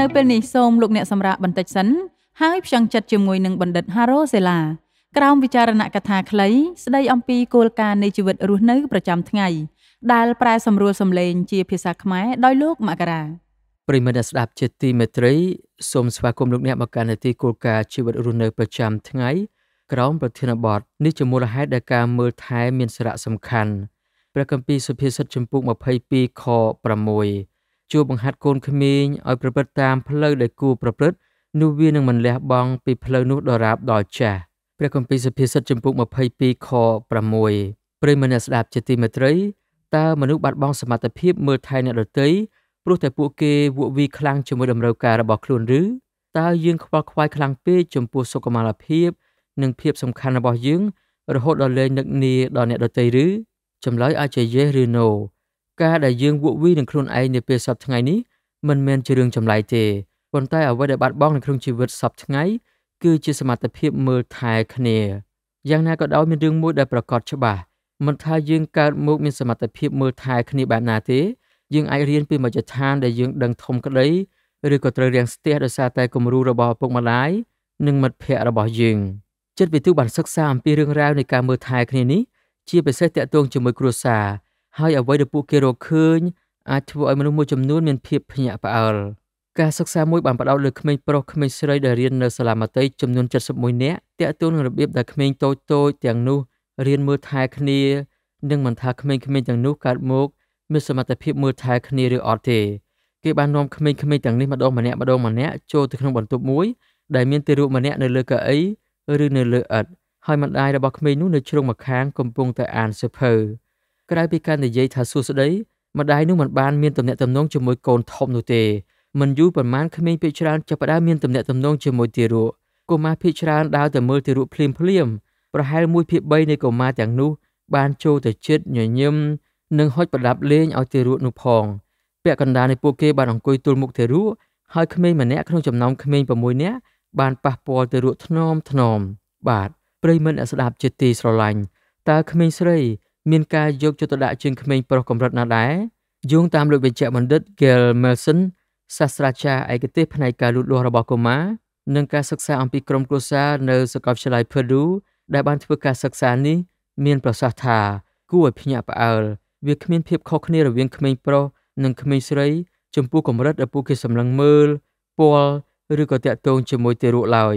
នៅពេលនេះសូមលោកអ្នកសម្រាប់បន្តិចសិនហើយផ្ចង់ចិត្តជាមួយនឹងបណ្ឌិត Haro Sela ក្រោមវិចារណកថាខ្លី ស្ដីអំពីគោលការណ៍នៃជីវិតរស់នៅប្រចាំថ្ងៃដែលប្រែសម្រួលសម្លេងជាភាសាខ្មែរដោយលោកមករាប្រិមត្តស្ដាប់ជាទីមេត្រីសូមស្វាគមន៍លោកអ្នកមកកាន់នាទីគោលការណ៍ជីវិតរស់នៅប្រចាំថ្ងៃក្រោមប្រធានបទនេះជាមូលហេតុដែលការមើលថែមានសារៈសំខាន់ព្រះគម្ពីរសុភាសិតចំពុក22ខ6ជួបង្ហាត់កូនក្មេងឲ្យប្រព្រឹត្តតាមផ្លូវដែលគួរប្រព្រឹត្តនោះវានឹងមិនលះបង់ពីផ្លូវនោះដរាបដល់ចាស់ព្រះគម្ពីរសុភាសិតចំពុក22ខ6ព្រៃមនស្សស្ដាប់ជាទីមេត្រីតើមនុស្សបាត់បង់សមត្ថភាពមើលថែអ្នកដទៃព្រោះតែពួកគេវក់វីខ្លាំងជាមួយតម្រូវការរបស់ខ្លួនឬតើយើងខ្វល់ខ្វាយខ្លាំងពេកចំពោះសុខុមាលភាព និងភាពសំខាន់របស់យើង រហូតដល់លែងនឹកនាដល់អ្នកដទៃឬចម្លើយអាចជា yes ឬ no ការដែលយើងវក់វីនឹងខ្លួនឯងនាពេលសប្តាហ៍ថ្ងៃនេះមិនមែនជារឿងចម្លែកទេប៉ុន្តែអ្វីដែលបាត់បង់នៅក្នុងជីវិតសប្តាហ៍ថ្ងៃគឺជាសមត្ថភាពមើលថែគ្នាយ៉ាងណាក៏ដោយមានរឿងមួយដែលប្រកបច្បាស់មិនថាយើងកើតមកមានសមត្ថភាពមើលថែគ្នាបែបណាទេយើងអាចរៀនពីមជ្ឈដ្ឋានដែលយើងដឹងធំក្តីឬក៏ត្រូវរៀងស្ទះដោយសារតែគំរូរបស់ឪពុកម្ដាយនិងមិត្តភ័ក្តិរបស់យើងចិត្តវិទូបានសិក្សាអំពីរឿងរ៉ាវនៃការមើលថែគ្នានេះជាពិសេសតាក់ទងជាមួយគ្រួសារហើយអ្វីដែលពួកគេរកឃើញអាចធ្វើឲ្យមនុស្សមួយចំនួនមានភាពភ្ញាក់ផ្អើលការសិក្សាមួយបានផ្ដោតលើក្មេងប្រុសក្មេងស្រីដែលរៀននៅសាលាមត្តេយ្យចំនួន71នាក់តាក់ទងនឹងរបៀបដែលក្មេងតូចតូចទាំងនោះរៀនមើលថែគ្នានិងមិនថាក្មេងៗទាំងនោះកើតមកមានសមត្ថភាពមើលថែគ្នាឬអត់ទេគេបាននាំក្មេងៗទាំងនេះម្ដងម្នាក់ម្ដងម្នាក់ចូលទៅក្នុងបន្ទប់មួយដែលមានទារកម្នាក់នៅលើកៅអីឬនៅលើឥដ្ឋហើយម្ដាយរបស់ក្មេងនោះនៅជ្រុងម្ខាងកំពុងតែអានសៀវភៅក្រៅពីការនិយាយថាសួស្តីម្ដាយនោះមិនបានមានទំនាក់ទំនងជាមួយកូនធំនោះទេមិនយូរប៉ុន្មានក្មេងភេកច្រើនចាប់ផ្ដើមមានទំនាក់ទំនងជាមួយទារកកុមារភេកច្រើនដើរទៅមើលទារកភ្លាមភ្លាមប្រហែល1ភាគ3នៃកុមារទាំងនោះបានចូលទៅជិតញញឹមនិងហុចប្រដាប់លេងឲ្យទារកនោះផងពាក់កណ្ដាលនៃពួកគេបានអង្គុយទល់មុខទារកហើយក្មេងម្នាក់ក្នុងចំណោមក្មេង6នាក់បានប៉ះពាល់ទារកថ្នមថ្នមបាទប្រិមិត្តអ្នកស្ដាប់ជាទីស្រឡាញ់តើក្មេងស្រីមានការយកចិត្តទុកដាក់ជាងក្មេងប្រុសកម្រិតណាដែរយោងតាមលោកវេជ្ជបណ្ឌិត Gail Melson សាស្ត្រាចារ្យឯកទេសផ្នែកការលូតលាស់របស់កុមារនិងការសិក្សាអំពីក្រុមគ្រួសារនៅសាកលវិទ្យាល័យ Purdue ដែលបានធ្វើការសិក្សានេះមានប្រសាសន៍ថាគួរឲ្យភ្ញាក់ផ្អើលវាគ្មានភាពខុសគ្នារវាងក្មេងប្រុសនិងក្មេងស្រី ចំពោះកម្រិតដែលពួកគេសម្លឹងមើល ពលឬក៏តាក់ទងជាមួយទារកឡើយ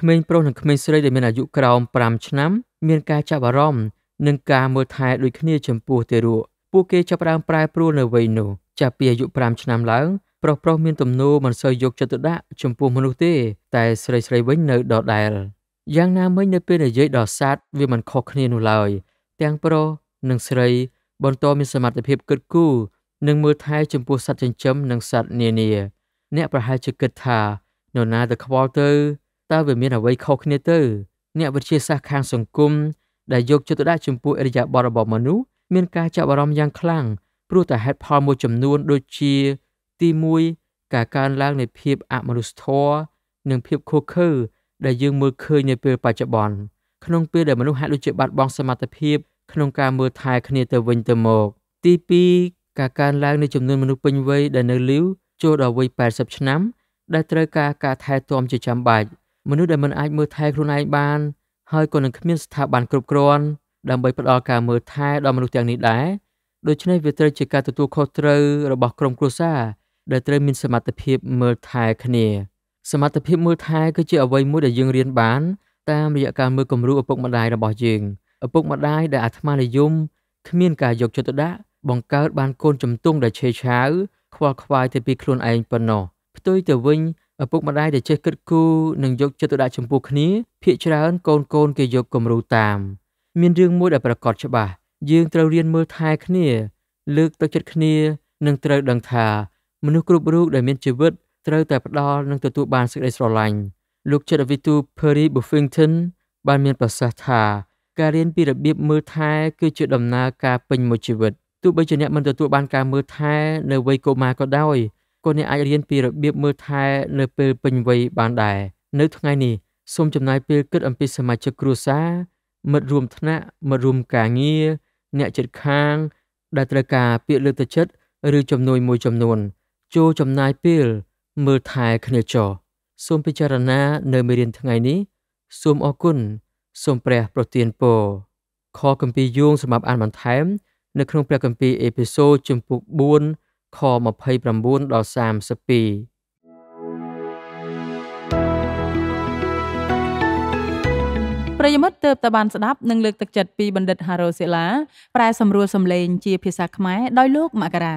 ក្មេងប្រុសនិងក្មេងស្រីដែលមានអាយុក្រោម5ឆ្នាំមានការចាប់អារម្មណ៍និងការមើលថែដូចគ្នាចំពោះទារកពួកគេចាប់ផ្ដើមប្រែប្រួលនៅវ័យនោះចាប់ពីអាយុ5ឆ្នាំឡើង ប្រុសប្រុសមានទំនោរមិនសូវយកចិត្តទុកដាក់ចំពោះមនុស្សទេ តែស្រីស្រីវិញនៅដដែលយ៉ាងណាមិញនៅពេលនិយាយដល់សត្វវាមិនខុសគ្នានោះឡើយទាំងប្រុសនិងស្រីបន្តមានសមត្ថភាពគិតគូរនិងមើលថែចំពោះសត្វចិញ្ចឹមនិងសត្វនានា អ្នកប្រហែលជាគិតថានរណាទៅខ្វល់ទៅតើវាមានអ្វីខុសគ្នាទៅអ្នកវិទ្យាសាស្ត្រខាងសង្គមដែលយកចិត្តទុកដាក់ចំពោះអរិយាប័ត្ររបស់មនុស្សមានការចាប់អារម្មណ៍យ៉ាងខ្លាំងព្រោះតែហេតុផលមួយចំនួនដូចជា ទី1ការកើនឡើងនៃភាពអមនុស្សធម៌និងភាពខុសខើដែលយើងមើលឃើញនៅពេលបច្ចុប្បន្នក្នុងពេលដែលមនុស្សហាក់ដូចជាបាត់បង់សមត្ថភាព ក្នុងការមើលថែគ្នាទៅវិញទៅមកទី2ការកើនឡើងនៃចំនួនមនុស្សពេញវ័យដែលនៅលីវចូលដល់វ័យ80ឆ្នាំ ដែលត្រូវការការថែទាំជាចាំបាច់មនុស្សដែលមិនអាចមើលថែ ខ្លួនឯងបានហើយក៏នឹងគ្មានស្ថាប័នគ្រប់គ្រាន់ដើម្បីផ្ដល់ការមើលថែដល់មនុស្សទាំងនេះដែរដូច្នេះវាត្រូវជាការទទួលខុសត្រូវរបស់ក្រុមគ្រួសារដែលត្រូវមានសមត្ថភាពមើលថែ គ្នា សមត្ថភាពមើលថែគឺជាអ្វីមួយដែលយើងរៀនបាន តាមរយៈការមើលគំរូឪពុកម្ដាយរបស់យើងឪពុកម្ដាយដែលអាត្មានិយមគ្មានការយកចិត្តទុកដាក់បង្កើតបានកូនជំទង់ដែលឆេឆាវខ្វល់ខ្វាយទៅពីខ្លួនឯងប៉ុណ្ណោះផ្ទុយទៅវិញឪពុកម្ដាយដែលចេះគិតគូរនិងយកចិត្តទុកដាក់ចំពោះគ្នាភាកច្រើនកូនកូនគេយកគំរូតាម មានរឿងមួយដែលប្រកបច្បាស់យើងត្រូវរៀនមើលថែគ្នា លើកទឹកចិត្តគ្នា និងត្រូវដឹងថាមនុស្សគ្រប់រូបដែលមានជីវិតត្រូវតែផ្ដល់និងទទួលបានសេចក្តីស្រឡាញ់លោកចិត្តវិទូ Perry Buffington បានមានប្រសាសន៍ថាការរៀនពីរបៀបមើលថែគឺជាដំណើរការពេញមួយជីវិតទោះបីជាអ្នកមិនទទួលបានការមើលថែនៅវ័យកុមារក៏ដោយក៏អ្នកអាចរៀនពីរបៀបមើលថែនៅពេលពេញវ័យបានដែរនៅថ្ងៃនេះសូមចំណាយពេលគិតអំពីសមាជិកគ្រួសារមិត្តរួមថ្នាក់មិត្តរួមការងារអ្នកជិតខាង ដែលត្រូវការពាក្យលើកទឹកចិត្តឬជំនួយមួយចំនួន ចូលចំណាយពេលមើលថែគ្នាចោសូមពិចារណានៅមេរៀនថ្ងៃនេះសូមអរគុណសូមព្រះប្រទានពរខគម្ពីរយោងសម្រាប់អានបន្ថែម នៅក្នុងព្រះគម្ពីរអេពីសូតជំពូក4ខ29ដល់32រិយមិត្តទើបតែបានស្ដាប់និងលើកទឹកចិត្តពីបណ្ឌិតហារ៉ូសេឡាប្រែសម្រួលសម្លេងជាភាសាខ្មែរដោយលោកមករា